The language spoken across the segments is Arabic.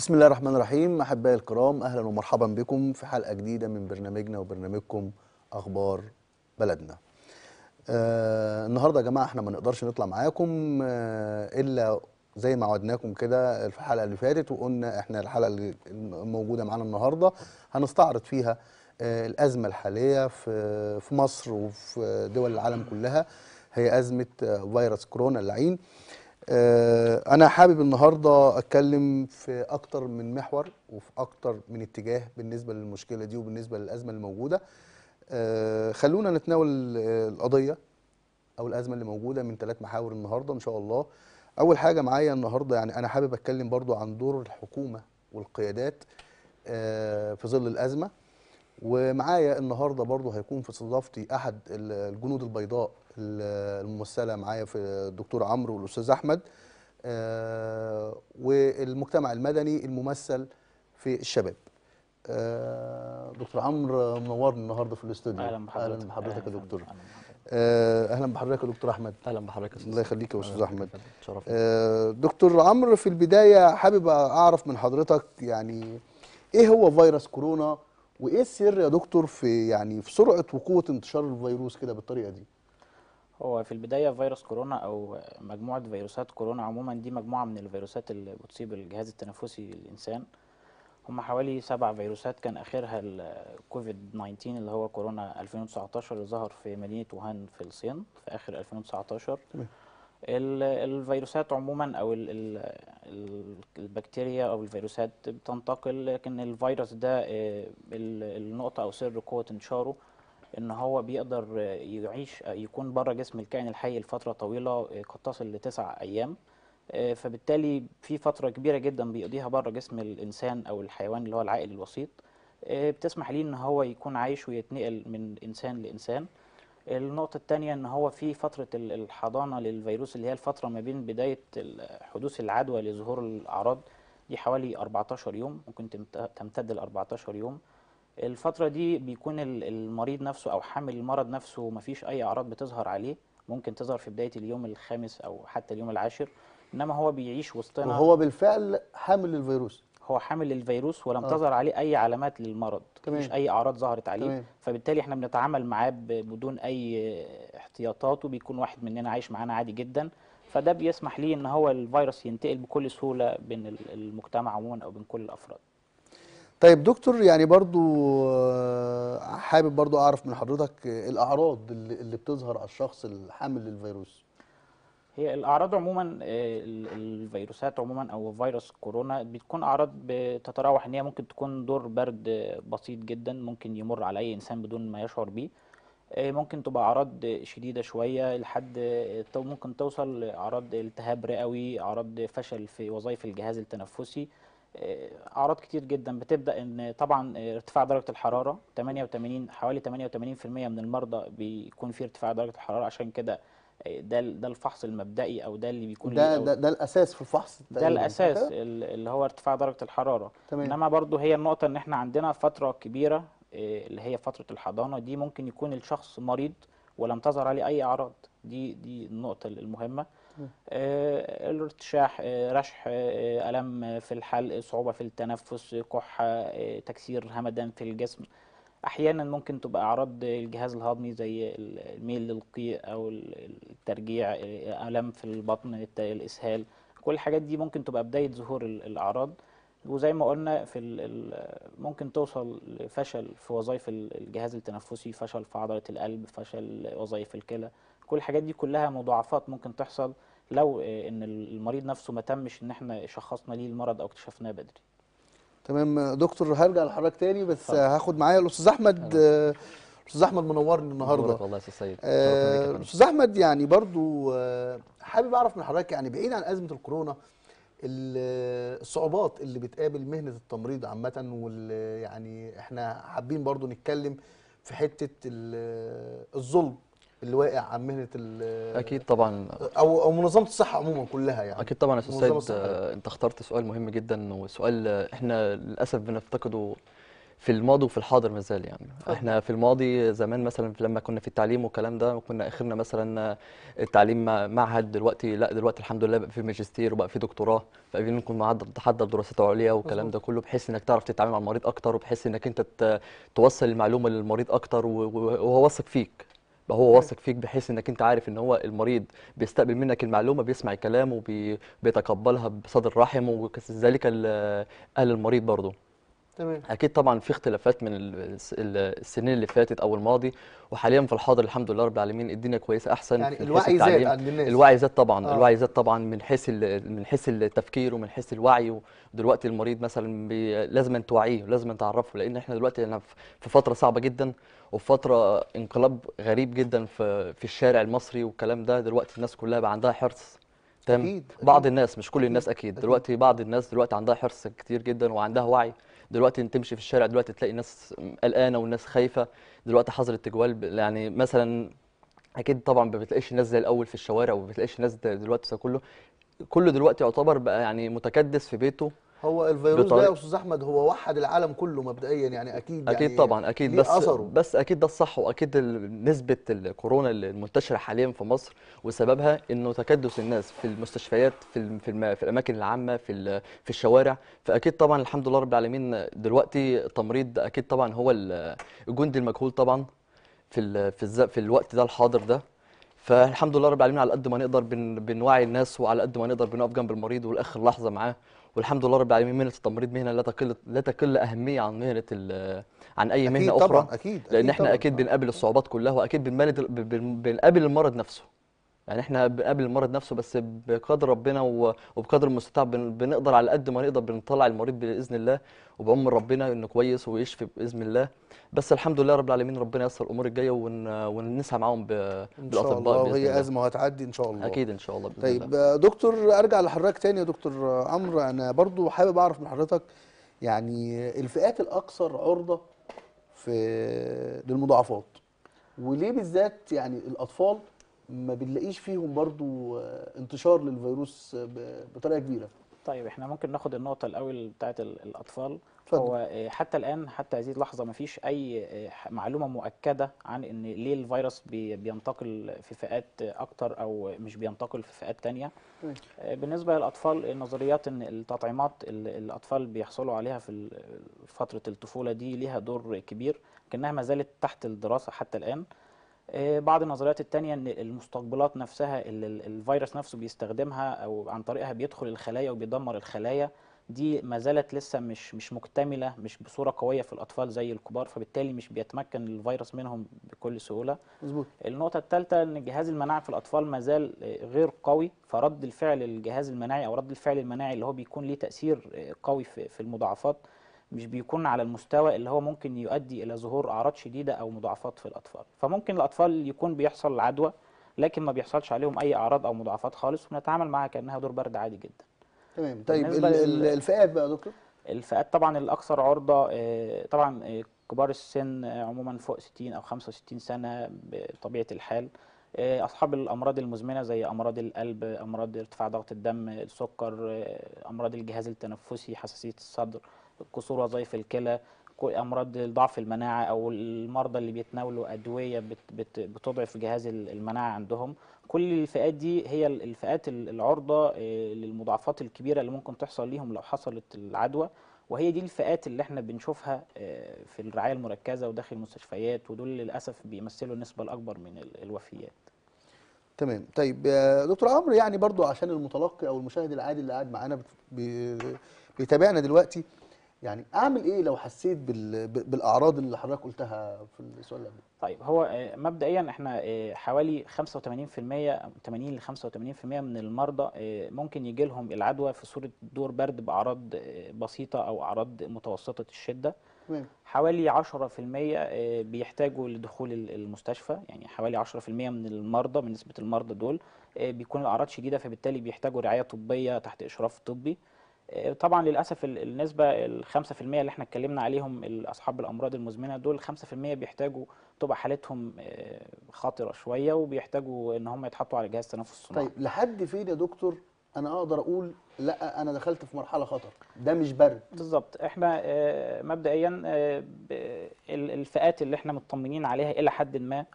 بسم الله الرحمن الرحيم احبائي الكرام اهلا ومرحبا بكم في حلقه جديده من برنامجنا وبرنامجكم اخبار بلدنا آه النهارده يا جماعه احنا ما نقدرش نطلع معاكم آه الا زي ما وعدناكم كده في الحلقه اللي فاتت وقلنا احنا الحلقه اللي موجوده معانا النهارده هنستعرض فيها آه الازمه الحاليه في في مصر وفي دول العالم كلها هي ازمه آه فيروس كورونا اللعين آه آه، انا حابب النهارده اتكلم في اكتر من محور وفي اكتر من اتجاه بالنسبه للمشكله دي وبالنسبه للازمه الموجوده آه، خلونا نتناول القضيه او الازمه اللي موجوده من ثلاث محاور النهارده ان شاء الله اول حاجه معايا النهارده يعني انا حابب اتكلم برضو عن دور الحكومه والقيادات آه، في ظل الازمه ومعايا النهارده برضه هيكون في استضافتي احد الجنود البيضاء الممثله معايا في الدكتور عمرو والاستاذ احمد آه، والمجتمع المدني الممثل في الشباب آه، دكتور عمرو منورني النهارده في الاستوديو اهلا بحضرتك اهلا بحضرتك يا دكتور آه، اهلا بحضرتك يا دكتور احمد اهلا بحضرتك الله يخليك يا استاذ احمد دكتور عمرو في البدايه حابب اعرف من حضرتك يعني ايه هو فيروس كورونا وايه السر يا دكتور في يعني في سرعه وقوه انتشار الفيروس كده بالطريقه دي هو في البدايه فيروس كورونا او مجموعه فيروسات كورونا عموما دي مجموعه من الفيروسات اللي بتصيب الجهاز التنفسي للانسان هم حوالي سبع فيروسات كان اخرها الكوفيد 19 اللي هو كورونا 2019 اللي ظهر في مدينه ووهان في الصين في اخر 2019 الفيروسات عموما او البكتيريا او الفيروسات بتنتقل لكن الفيروس ده آه، النقطه او سر قوه انتشاره ان هو بيقدر يعيش يكون بره جسم الكائن الحي لفتره طويله آه، قد تصل لتسع ايام آه، فبالتالي في فتره كبيره جدا بيقضيها بره جسم الانسان او الحيوان اللي هو العائل الوسيط بتسمح ليه ان هو يكون عايش ويتنقل من انسان لانسان النقطة الثانية ان هو في فترة الحضانة للفيروس اللي هي الفترة ما بين بداية حدوث العدوى لظهور الاعراض دي حوالي 14 يوم ممكن تمتد ل 14 يوم الفترة دي بيكون المريض نفسه او حامل المرض نفسه مفيش اي اعراض بتظهر عليه ممكن تظهر في بداية اليوم الخامس او حتى اليوم العاشر انما هو بيعيش وسطنا وهو بالفعل حامل للفيروس هو حامل للفيروس ولم آه. تظهر عليه اي علامات للمرض تمام. مش اي اعراض ظهرت عليه تمام. فبالتالي احنا بنتعامل معاه بدون اي احتياطات وبيكون واحد مننا عايش معانا عادي جدا فده بيسمح ليه ان هو الفيروس ينتقل بكل سهوله بين المجتمع عموما او بين كل الافراد طيب دكتور يعني برضو آه، حابب برضو اعرف من حضرتك آه، الاعراض اللي بتظهر على الشخص الحامل للفيروس هي الاعراض عموما آه، الفيروسات عموما او فيروس كورونا بتكون اعراض بتتراوح ان هي ممكن تكون دور برد بسيط جدا ممكن يمر على اي انسان بدون ما يشعر بيه آه، ممكن تبقى اعراض شديده شويه لحد آه، ممكن توصل اعراض التهاب رئوي اعراض فشل في وظائف الجهاز التنفسي اعراض كتير جدا بتبدا ان طبعا ارتفاع درجه الحراره 88 حوالي 88% من المرضى بيكون في ارتفاع درجه الحراره عشان كده ده ده الفحص المبدئي او ده اللي بيكون ده ده, ده الاساس في الفحص ده, ده الاساس اللي هو ارتفاع درجه الحراره تمام. انما برضو هي النقطه ان احنا عندنا فتره كبيره آه، اللي هي فتره الحضانه دي ممكن يكون الشخص مريض ولم تظهر عليه اي اعراض دي دي النقطه المهمه آه الارتشاح آه رشح آه،, آه الم في الحلق صعوبه في التنفس كحه آه، تكسير همدان في الجسم احيانا ممكن تبقى اعراض الجهاز الهضمي زي الميل للقيء او الترجيع الم في البطن الاسهال كل الحاجات دي ممكن تبقى بدايه ظهور الاعراض وزي ما قلنا في ممكن توصل لفشل في وظائف الجهاز التنفسي فشل في عضله القلب فشل وظائف الكلى كل الحاجات دي كلها مضاعفات ممكن تحصل لو آه، ان المريض نفسه ما تمش ان احنا شخصنا ليه المرض او اكتشفناه بدري تمام دكتور هرجع لحضرتك تاني بس حاضر. هاخد معايا الاستاذ احمد الاستاذ احمد منورني النهارده والله يا استاذ سيد آه، الاستاذ احمد يعني برضو آه، حابب اعرف من حضرتك يعني بعيد عن ازمه الكورونا الصعوبات اللي بتقابل مهنه التمريض عامه وال يعني احنا حابين برضو نتكلم في حته الظلم اللي واقع عن مهنه اكيد طبعا او او منظمه الصحه عموما كلها يعني اكيد طبعا يا استاذ سيد آه، انت اخترت سؤال مهم جدا وسؤال احنا للاسف بنفتقده في الماضي وفي الحاضر ما زال يعني أوه. احنا في الماضي زمان مثلا لما كنا في التعليم والكلام ده كنا اخرنا مثلا التعليم معهد دلوقتي لا دلوقتي الحمد لله بقى في ماجستير وبقى في دكتوراه بقى نكون معدل تحضر دراسات عليا والكلام ده كله بحيث انك تعرف تتعامل مع المريض اكتر وبحيث انك انت توصل المعلومه للمريض اكتر وهو واثق فيك يبقى هو واثق فيك بحيث انك انت عارف ان هو المريض بيستقبل منك المعلومه بيسمع كلامه وبيتقبلها بصدر رحمه وكذلك اهل المريض برضه تمام اكيد طبعا في اختلافات من السنين اللي فاتت او الماضي وحاليا في الحاضر الحمد لله رب العالمين الدنيا كويسه احسن يعني الوعي زاد عند الناس الوعي زاد طبعا آه. الوعي زاد طبعا من حيث من حيث التفكير ومن حيث الوعي دلوقتي المريض مثلا لازم توعيه لازم تعرفه لان احنا دلوقتي احنا في فتره صعبه جدا وفي فتره انقلاب غريب جدا في في الشارع المصري والكلام ده دلوقتي الناس كلها بقى عندها حرص تمام أكيد. بعض الناس مش كل الناس اكيد, أكيد. دلوقتي بعض الناس دلوقتي عندها حرص كتير جدا وعندها وعي دلوقتي انت تمشي في الشارع دلوقتي تلاقي ناس قلقانه والناس خايفه دلوقتي حظر التجوال يعني مثلا اكيد طبعا ما بتلاقيش الناس زي الاول في الشوارع وما بتلاقيش الناس دلوقتي كله كله دلوقتي يعتبر بقى يعني متكدس في بيته هو الفيروس ده يا استاذ احمد هو وحد العالم كله مبدئيا يعني اكيد اكيد يعني طبعا اكيد بس أثره. بس اكيد ده الصح واكيد نسبه الكورونا المنتشره حاليا في مصر وسببها انه تكدس الناس في المستشفيات في في, في الاماكن العامه في في الشوارع فاكيد طبعا الحمد لله رب العالمين دلوقتي التمريض اكيد طبعا هو الجندي المجهول طبعا في في في الوقت ده الحاضر ده فالحمد لله رب العالمين على قد ما نقدر بن بنوعي الناس وعلى قد ما نقدر بنقف جنب المريض والاخر لحظه معاه والحمد لله رب العالمين مهنه التمريض مهنه لا تقل لا تقل اهميه عن مهنه عن اي مهنه أكيد اخرى طبعًا أكيد لان أكيد احنا طبعًا. اكيد بنقابل الصعوبات كلها واكيد بنقابل المرض نفسه يعني احنا بنقابل المرض نفسه بس بقدر ربنا وبقدر المستطاع بنقدر على قد ما نقدر بنطلع المريض باذن الله وبعم ربنا انه كويس ويشفي باذن الله بس الحمد لله رب العالمين ربنا ييسر الامور الجايه ونسعى معاهم بالاطباء ان شاء الله وهي ازمه وهتعدي ان شاء الله اكيد ان شاء الله بإذن طيب الله. دكتور ارجع لحضرتك تاني يا دكتور عمرو انا برضو حابب اعرف من حضرتك يعني الفئات الاكثر عرضه في للمضاعفات وليه بالذات يعني الاطفال ما بنلاقيش فيهم برضو آه، انتشار للفيروس بطريقه كبيره طيب احنا ممكن ناخد النقطه الاول بتاعه الاطفال فضل. هو آه، حتى الان حتى هذه اللحظه ما فيش اي آه، معلومه مؤكده عن ان ليه الفيروس بينتقل في فئات اكتر او مش بينتقل في فئات ثانيه طيب. بالنسبه للاطفال النظريات ان التطعيمات اللي الاطفال بيحصلوا عليها في فتره الطفوله دي ليها دور كبير لكنها ما زالت تحت الدراسه حتى الان آه، بعض النظريات التانية ان المستقبلات نفسها اللي الفيروس نفسه بيستخدمها او عن طريقها بيدخل الخلايا وبيدمر الخلايا دي ما زالت لسه مش مش مكتمله مش بصوره قويه في الاطفال زي الكبار فبالتالي مش بيتمكن الفيروس منهم بكل سهوله مظبوط النقطه الثالثه ان جهاز المناعه في الاطفال ما زال آه، غير قوي فرد الفعل الجهاز المناعي او رد الفعل المناعي اللي هو بيكون ليه تاثير آه، قوي في المضاعفات مش بيكون على المستوى اللي هو ممكن يؤدي الى ظهور اعراض شديده او مضاعفات في الاطفال فممكن الاطفال يكون بيحصل عدوى لكن ما بيحصلش عليهم اي اعراض او مضاعفات خالص وبنتعامل معاها كانها دور برد عادي جدا تمام طيب الفئات بقى يا دكتور الفئات طبعا الاكثر عرضه آه، طبعا آه، كبار السن آه، عموما فوق 60 او 65 سنه بطبيعه الحال اصحاب الامراض المزمنه زي امراض القلب امراض ارتفاع ضغط الدم السكر امراض الجهاز التنفسي حساسيه الصدر كسور وظائف الكلى امراض ضعف المناعه او المرضى اللي بيتناولوا ادويه بتضعف جهاز المناعه عندهم كل الفئات دي هي الفئات العرضه آه، للمضاعفات الكبيره اللي ممكن تحصل ليهم لو حصلت العدوى وهي دي الفئات اللي احنا بنشوفها آه، في الرعايه المركزه وداخل المستشفيات ودول للاسف بيمثلوا النسبه الاكبر من الوفيات تمام طيب آه، دكتور عمرو يعني برضو عشان المتلقي او المشاهد العادي اللي قاعد معانا بيتابعنا دلوقتي يعني اعمل ايه لو حسيت بالاعراض اللي حضرتك قلتها في السؤال اللي قبل طيب هو آه، مبدئيا احنا آه، حوالي 85% 80 ل 85% من المرضى آه، ممكن يجي لهم العدوى في صوره دور برد باعراض بسيطه او اعراض متوسطه الشده حوالي 10% بيحتاجوا لدخول المستشفى يعني حوالي 10% من المرضى من نسبه المرضى دول بيكون الاعراض شديده فبالتالي بيحتاجوا رعايه طبيه تحت اشراف طبي طبعا للاسف النسبه ال 5% اللي احنا اتكلمنا عليهم اصحاب الامراض المزمنه دول 5% بيحتاجوا تبقى حالتهم آه، خطره شويه وبيحتاجوا ان هم يتحطوا على جهاز تنفس صناعي. طيب لحد فين يا دكتور انا اقدر اقول لا انا دخلت في مرحله خطر ده مش برد بالظبط احنا آه، مبدئيا آه، الفئات اللي احنا مطمنين عليها الى حد ما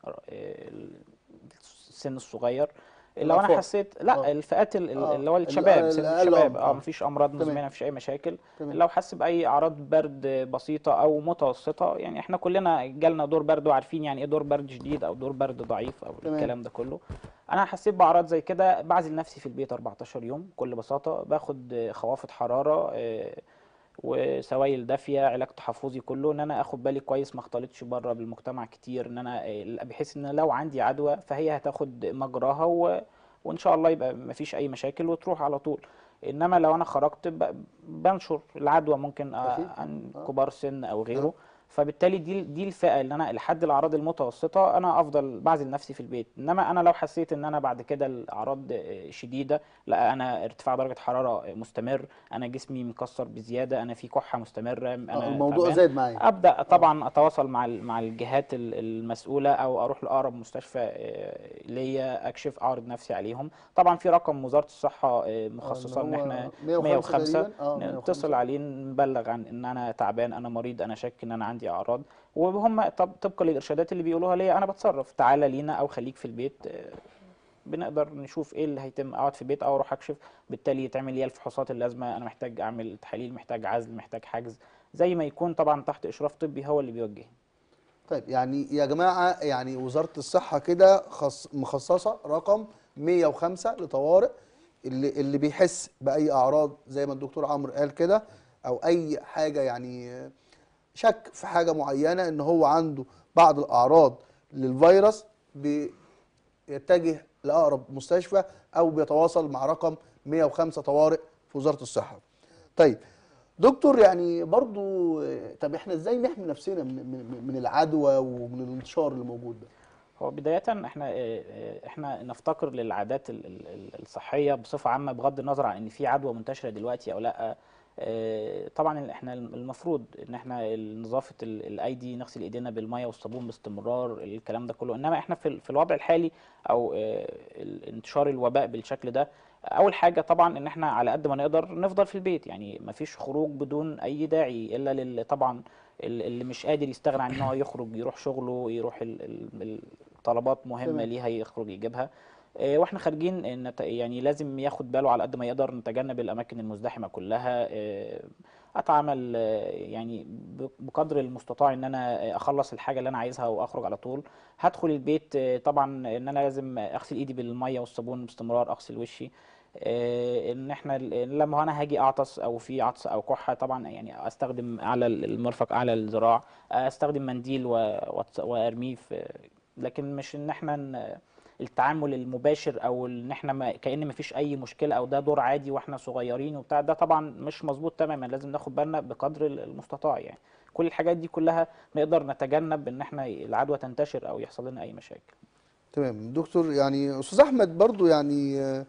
السن الصغير لو انا حسيت لا أوه. الفئات آه. اللي هو الشباب سن الشباب آه،, اه مفيش امراض مزمنه مفيش اي مشاكل تمام. لو حس باي اعراض برد بسيطه او متوسطه يعني احنا كلنا جالنا دور برد وعارفين يعني ايه دور برد شديد او دور برد ضعيف او تمام. الكلام ده كله انا حسيت باعراض زي كده بعزل نفسي في البيت 14 يوم بكل بساطه باخد خوافض حراره آه، وسوائل دافيه علاج تحفظي كله ان انا اخد بالي كويس ما اختلطش بره بالمجتمع كتير ان انا آه، بحيث ان لو عندي عدوى فهي هتاخد مجراها و... وان شاء الله يبقى ما فيش اي مشاكل وتروح على طول انما لو انا خرجت بنشر العدوى ممكن آه، عن آه. كبار سن او غيره فبالتالي دي دي الفئه اللي انا لحد الاعراض المتوسطه انا افضل بعزل نفسي في البيت انما انا لو حسيت ان انا بعد كده الاعراض آه، شديده لا انا ارتفاع درجه حراره مستمر انا جسمي مكسر بزياده انا في كحه مستمره انا آه، الموضوع زاد معايا ابدا آه. طبعا اتواصل مع مع الجهات المسؤوله او اروح لاقرب مستشفى ليا اكشف اعرض نفسي عليهم طبعا في رقم وزاره الصحه مخصصه ان احنا 105 نتصل عليه نبلغ عن ان انا تعبان انا مريض انا شاك ان انا عندي اعراض وهم طب طبقا للارشادات اللي بيقولوها ليا انا بتصرف تعالى لينا او خليك في البيت آه، بنقدر نشوف ايه اللي هيتم اقعد في البيت او اروح اكشف بالتالي يتعمل لي الفحوصات اللازمه انا محتاج اعمل تحاليل محتاج عزل محتاج حجز زي ما يكون طبعا تحت اشراف طبي هو اللي بيوجهني طيب يعني يا جماعه يعني وزاره الصحه كده خص مخصصه رقم 105 لطوارئ اللي اللي بيحس باي اعراض زي ما الدكتور عمرو قال كده او اي حاجه يعني شك في حاجه معينه ان هو عنده بعض الاعراض للفيروس بيتجه لاقرب مستشفى او بيتواصل مع رقم 105 طوارئ في وزاره الصحه. طيب دكتور يعني برضو طب احنا ازاي نحمي نفسنا من, من العدوى ومن الانتشار اللي موجود ده؟ هو بداية احنا احنا نفتقر للعادات الصحية بصفة عامة بغض النظر عن ان في عدوى منتشرة دلوقتي او لا آه، طبعا احنا المفروض ان احنا نظافه الايدي نغسل ايدينا بالميه والصابون باستمرار الكلام ده كله انما احنا في الوضع الحالي او آه، انتشار الوباء بالشكل ده اول حاجه طبعا ان احنا على قد ما نقدر نفضل في البيت يعني ما فيش خروج بدون اي داعي الا لل طبعا اللي مش قادر يستغنى عن ان هو يخرج يروح شغله يروح الطلبات مهمه ليها يخرج يجيبها آه، واحنا خارجين يعني لازم ياخد باله على قد ما يقدر نتجنب الاماكن المزدحمه كلها آه، اتعامل آه، يعني بقدر المستطاع ان انا اخلص الحاجه اللي انا عايزها واخرج على طول هدخل البيت طبعا ان انا لازم اغسل ايدي بالميه والصابون باستمرار اغسل وشي ان احنا لما انا هاجي اعطس او في عطس او كحه طبعا يعني استخدم اعلى المرفق اعلى الذراع استخدم منديل وارميه لكن مش ان احنا التعامل المباشر او ان احنا ما كان ما فيش اي مشكله او ده دور عادي واحنا صغيرين وبتاع ده طبعا مش مظبوط تماما لازم ناخد بالنا بقدر المستطاع يعني كل الحاجات دي كلها نقدر نتجنب ان احنا العدوى تنتشر او يحصل لنا اي مشاكل تمام دكتور يعني استاذ احمد برضو يعني آه،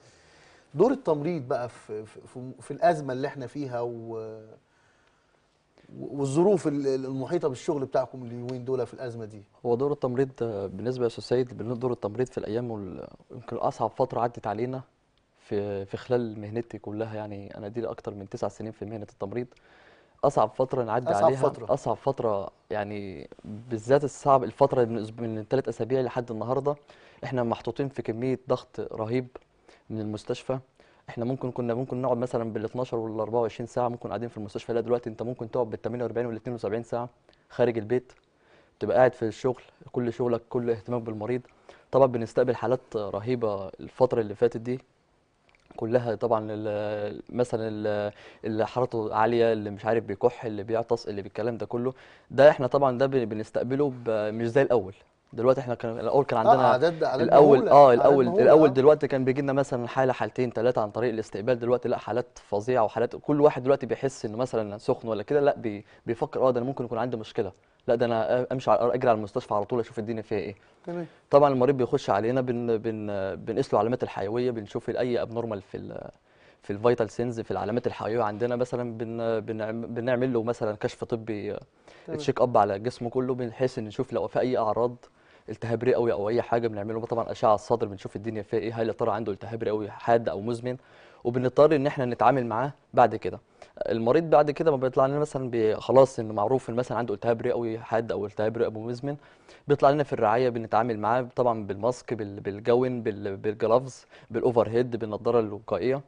دور التمريض بقى في, في, في الازمه اللي احنا فيها و والظروف المحيطه بالشغل بتاعكم اليومين دول في الازمه دي هو دور التمريض بالنسبه يا استاذ سيد دور التمريض في الايام يمكن اصعب فتره عدت علينا في في خلال مهنتي كلها يعني انا دي اكتر من تسع سنين في مهنه التمريض اصعب فتره نعدي أصعب عليها فترة. اصعب فتره يعني بالذات الصعب الفتره من من ثلاث اسابيع لحد النهارده احنا محطوطين في كميه ضغط رهيب من المستشفى احنا ممكن كنا ممكن نقعد مثلا بال 12 وال 24 ساعه ممكن قاعدين في المستشفى لا دلوقتي انت ممكن تقعد بال 48 وال 72 ساعه خارج البيت تبقى قاعد في الشغل كل شغلك كل اهتمام بالمريض طبعا بنستقبل حالات رهيبه الفتره اللي فاتت دي كلها طبعا مثلا اللي حرارته عاليه اللي مش عارف بيكح اللي بيعطس اللي بالكلام ده كله ده احنا طبعا ده بنستقبله مش زي الاول دلوقتي احنا كان الاول كان آه، عندنا آه عدد عدد الاول مهولة. اه الاول مهولة. الاول آه. دلوقتي كان بيجي لنا مثلا حاله حالتين ثلاثه عن طريق الاستقبال دلوقتي لا حالات فظيعه وحالات كل واحد دلوقتي بيحس انه مثلا سخن ولا كده لا بي بيفكر اه ده انا ممكن يكون عندي مشكله لا ده انا امشي على اجري على المستشفى على طول اشوف الدنيا فيها ايه تمام طبعا المريض بيخش علينا بن بن بنقيس له علامات الحيويه بنشوف اي ابنورمال في في الفيتال سينز في العلامات الحيويه عندنا مثلا بن بن بنعمل له مثلا كشف طبي تشيك اب على جسمه كله بحيث ان نشوف لو في اي اعراض التهاب رئوي او اي حاجه بنعمله طبعا اشعه الصدر بنشوف الدنيا فيها ايه هل يا ترى عنده التهاب رئوي حاد او مزمن وبنضطر ان احنا نتعامل معاه بعد كده المريض بعد كده ما بيطلع لنا مثلا خلاص ان معروف ان مثلا عنده التهاب رئوي حاد او التهاب رئوي مزمن بيطلع لنا في الرعايه بنتعامل معاه طبعا بالماسك بالجون بالجلافز بالاوفر هيد بالنضاره الوقائيه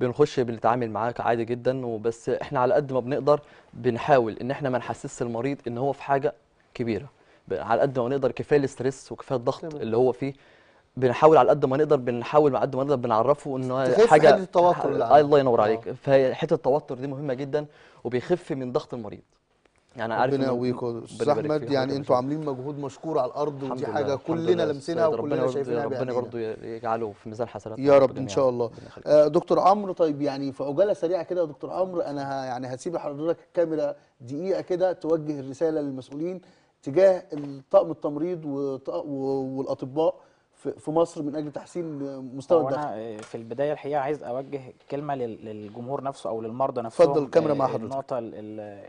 بنخش بنتعامل معاه عادي جدا وبس احنا على قد ما بنقدر بنحاول ان احنا ما نحسسش المريض ان هو في حاجه كبيره على قد ما نقدر كفايه الاستريس وكفايه الضغط تمام. اللي هو فيه بنحاول على قد ما نقدر بنحاول على قد ما نقدر بنعرفه ان حاجه حته التوتر ح... الله ينور عليك آه. فحته التوتر دي مهمه جدا وبيخف من ضغط المريض يعني عارف ربنا يقويك استاذ احمد يعني انتوا عاملين مجهود مشكور على الارض ودي حاجه الحمد كلنا لمسناها وكلنا شايفينها ربنا برضه يجعله في ميزان حسناتنا يا رب ان شاء الله آه، دكتور عمرو طيب يعني في عجاله سريعه كده يا دكتور عمرو انا يعني هسيب لحضرتك الكاميرا دقيقه كده توجه الرساله للمسؤولين تجاه طاقم التمريض والاطباء في مصر من اجل تحسين مستوى الدخل انا في البدايه الحقيقه عايز اوجه كلمه للجمهور نفسه او للمرضى نفسهم اتفضل الكاميرا مع حضرتك النقطه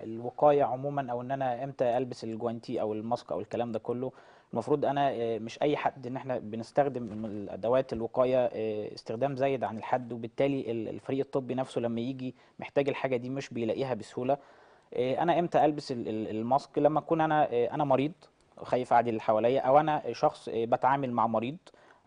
الوقايه عموما او ان انا امتى البس الجوانتي او الماسك او الكلام ده كله المفروض انا آه، مش اي حد ان احنا بنستخدم ادوات الوقايه آه، استخدام زايد عن الحد وبالتالي الفريق الطبي نفسه لما يجي محتاج الحاجه دي مش بيلاقيها بسهوله إيه، انا امتى البس الماسك لما اكون انا إيه، انا مريض خايف اعدي اللي حواليا او انا شخص إيه، بتعامل مع مريض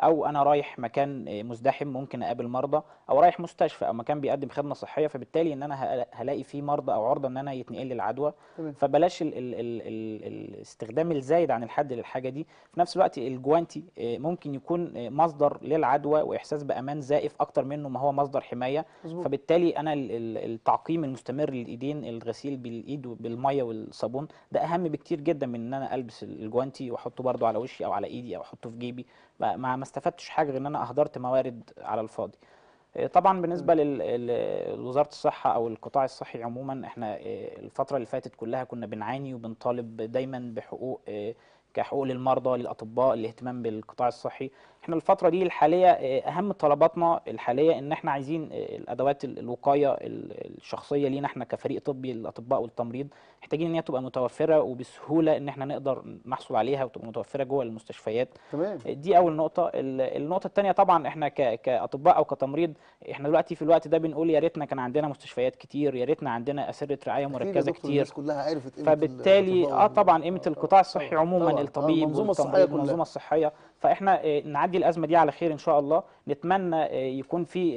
او انا رايح مكان آه، مزدحم ممكن اقابل مرضى او رايح مستشفى او مكان بيقدم خدمه صحيه فبالتالي ان انا هلاقي فيه مرضى او عرضه ان انا يتنقل لي العدوى فبلاش ال ال ال ال الاستخدام الزايد عن الحد للحاجه دي في نفس الوقت الجوانتي آه، ممكن يكون آه، مصدر للعدوى واحساس بامان زائف اكتر منه ما هو مصدر حمايه مزبوط. فبالتالي انا التعقيم المستمر للايدين الغسيل بالايد بالميه والصابون ده اهم بكتير جدا من ان انا البس الجوانتي واحطه برده على وشي او على ايدي او احطه في جيبي مع استفدتش حاجه غير ان انا اهدرت موارد على الفاضي آه، طبعا بالنسبه لوزاره الصحه او القطاع الصحي عموما احنا آه، الفتره اللي فاتت كلها كنا بنعاني وبنطالب دايما بحقوق آه، كحقوق للمرضى للاطباء الاهتمام بالقطاع الصحي احنا الفتره دي الحاليه آه، اهم طلباتنا الحاليه ان احنا عايزين آه، الادوات الوقايه الشخصيه لينا احنا كفريق طبي للاطباء والتمريض محتاجين ان هي تبقى متوفره وبسهوله ان احنا نقدر نحصل عليها وتبقى متوفره جوه المستشفيات تمام آه، دي اول نقطه النقطه الثانيه طبعا احنا كاطباء او كتمريض احنا دلوقتي في الوقت ده بنقول يا ريتنا كان عندنا مستشفيات كتير يا ريتنا عندنا اسره رعايه مركزه كتير الناس كلها عرفت فبالتالي اه طبعا قيمه القطاع الصحي عموما الطبيب آه، المنظومه آه، الصحيه المنظومه الصحيه فاحنا آه، نعدي الازمه دي على خير ان شاء الله نتمنى يكون في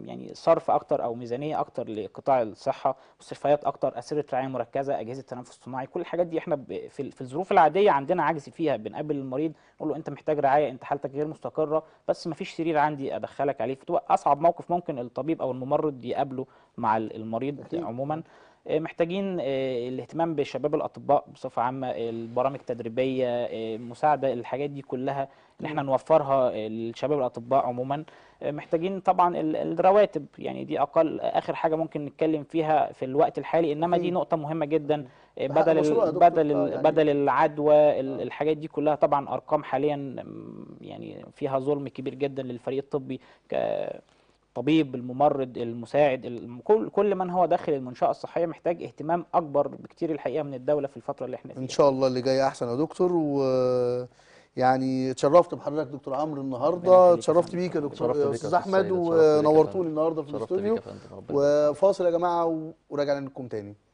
يعني صرف اكتر او ميزانيه اكتر لقطاع الصحه مستشفيات اكتر اسره رعايه مركزه اجهزه تنفس صناعي كل الحاجات دي احنا في الظروف العاديه عندنا عجز فيها بنقابل المريض نقول له انت محتاج رعايه انت حالتك غير مستقره بس ما فيش سرير عندي ادخلك عليه فتبقى اصعب موقف ممكن الطبيب او الممرض يقابله مع المريض عموما آه، محتاجين آه، الاهتمام بشباب الاطباء بصفه عامه البرامج التدريبيه المساعده آه، الحاجات دي كلها ان احنا نوفرها لشباب الاطباء عموما محتاجين طبعا الرواتب يعني دي اقل اخر حاجه ممكن نتكلم فيها في الوقت الحالي انما دي نقطه مهمه جدا بدل بدل يعني بدل العدوى الحاجات دي كلها طبعا ارقام حاليا يعني فيها ظلم كبير جدا للفريق الطبي ك الطبيب الممرض المساعد كل كل من هو داخل المنشاه الصحيه محتاج اهتمام اكبر بكتير الحقيقه من الدوله في الفتره اللي احنا فيها ان شاء الله اللي جاي احسن يا دكتور و يعني اتشرفت بحضرتك دكتور عمرو النهارده اتشرفت بيك يا دكتور استاذ احمد ونورتوني النهارده في الاستوديو وفاصل يا جماعه وراجع لكم تاني